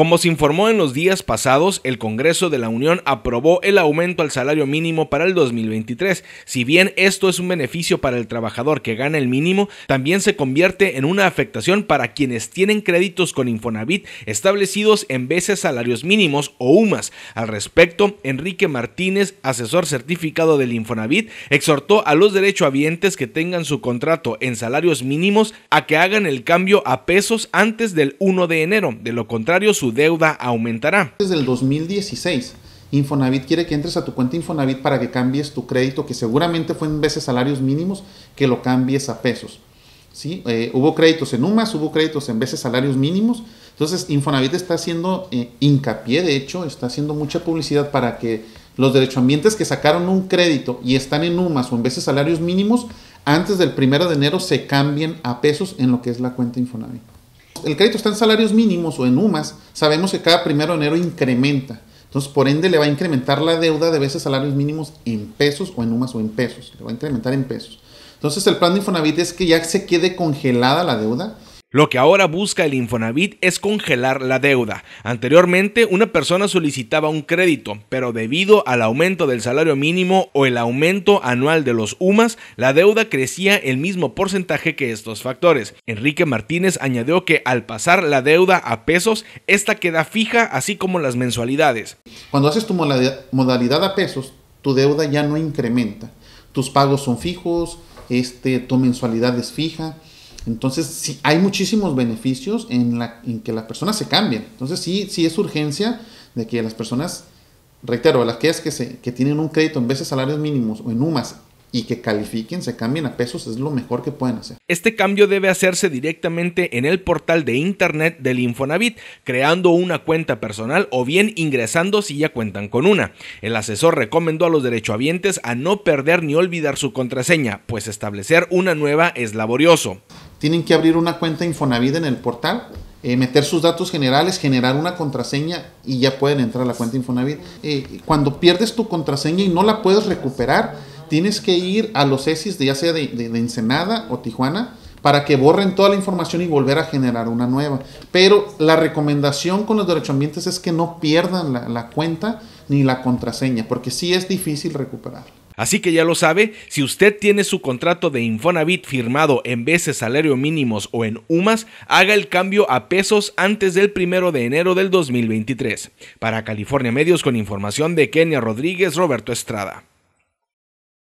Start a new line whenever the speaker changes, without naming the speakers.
Como se informó en los días pasados, el Congreso de la Unión aprobó el aumento al salario mínimo para el 2023. Si bien esto es un beneficio para el trabajador que gana el mínimo, también se convierte en una afectación para quienes tienen créditos con Infonavit establecidos en veces salarios mínimos o UMAS. Al respecto, Enrique Martínez, asesor certificado del Infonavit, exhortó a los derechohabientes que tengan su contrato en salarios mínimos a que hagan el cambio
a pesos antes del 1 de enero. De lo contrario, su deuda aumentará. Desde el 2016, Infonavit quiere que entres a tu cuenta Infonavit para que cambies tu crédito, que seguramente fue en veces salarios mínimos, que lo cambies a pesos. ¿sí? Eh, hubo créditos en UMAS, hubo créditos en veces salarios mínimos. Entonces, Infonavit está haciendo eh, hincapié, de hecho, está haciendo mucha publicidad para que los derechohabientes que sacaron un crédito y están en UMAS o en veces salarios mínimos, antes del primero de enero se cambien a pesos en lo que es la cuenta Infonavit el crédito está en salarios mínimos o en UMAS, sabemos que cada primero de enero incrementa. Entonces, por ende, le va a incrementar la deuda de veces salarios mínimos en pesos o en UMAS o en pesos. Le va a incrementar en pesos. Entonces, el plan de Infonavit es que ya se quede congelada la deuda
lo que ahora busca el Infonavit es congelar la deuda. Anteriormente una persona solicitaba un crédito, pero debido al aumento del salario mínimo o el aumento anual de los UMAS, la deuda crecía el mismo porcentaje que estos factores. Enrique Martínez añadió que al pasar la deuda a pesos, esta queda fija así como las mensualidades.
Cuando haces tu modalidad a pesos, tu deuda ya no incrementa. Tus pagos son fijos, este, tu mensualidad es fija entonces, sí, hay muchísimos beneficios en, que las personas se cambien. Entonces, sí, sí es urgencia de que las personas, reitero, las que, que tienen un crédito en veces salarios mínimos o en UMAS y que califiquen, se cambien a pesos, es lo mejor que pueden hacer.
Este cambio debe hacerse directamente en el portal de internet del Infonavit, creando una cuenta personal o bien ingresando si ya cuentan con una. El asesor recomendó a los derechohabientes a no perder ni olvidar
su contraseña, pues establecer una nueva es laborioso tienen que abrir una cuenta Infonavit en el portal, eh, meter sus datos generales, generar una contraseña y ya pueden entrar a la cuenta Infonavit. Eh, cuando pierdes tu contraseña y no la puedes recuperar, tienes que ir a los ESIS, de, ya sea de, Ensenada o Tijuana, para que borren toda la información y volver a generar una nueva. Pero la recomendación con los ambientes es que no pierdan la cuenta ni la contraseña, porque sí es difícil recuperarla.
Así que ya lo sabe, si usted tiene su contrato de Infonavit firmado en veces salario mínimos o en UMAS, haga el cambio a pesos antes del primero de enero del 2023. Para California Medios con información de Kenia Rodríguez, Roberto Estrada.